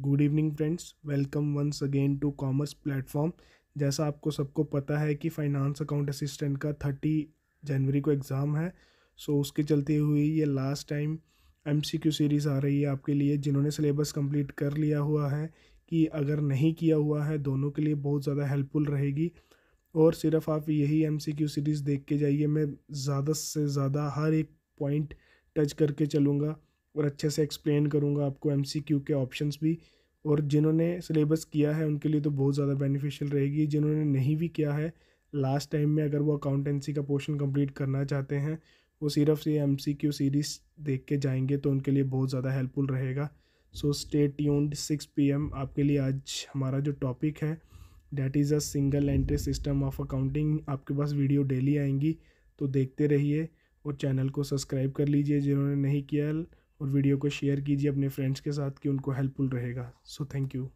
good evening friends welcome once again to commerce platform जैसा आपको सबको पता है कि फाइनेंस अकाउंट असिस्टेंट का थर्टी जनवरी को एग्ज़ाम है सो so, उसके चलते हुए ये last time M C Q series आ रही है आपके लिए जिन्होंने सिलेबस कंप्लीट कर लिया हुआ है कि अगर नहीं किया हुआ है दोनों के लिए बहुत ज़्यादा हेल्पफुल रहेगी और सिर्फ आप यही एम सी क्यू सीरीज़ देख के जाइए मैं ज़्यादा से ज़्यादा हर एक पॉइंट टच करके चलूँगा और अच्छे से एक्सप्लेन करूँगा आपको एम के ऑप्शन भी और जिन्होंने सिलेबस किया है उनके लिए तो बहुत ज़्यादा बेनिफिशियल रहेगी जिन्होंने नहीं भी किया है लास्ट टाइम में अगर वो अकाउंटेंसी का पोर्शन कंप्लीट करना चाहते हैं वो सिर्फ ये एम सीरीज़ देख के जाएंगे तो उनके लिए बहुत ज़्यादा हेल्पफुल रहेगा so stay tuned six P M आपके लिए आज हमारा जो टॉपिक है that is a single entry system of accounting आपके पास वीडियो डेली आएंगी तो देखते रहिए और चैनल को सब्सक्राइब कर लीजिए जिन्होंने नहीं किया और वीडियो को शेयर कीजिए अपने फ्रेंड्स के साथ कि उनको हेल्पफुल रहेगा सो थैंक यू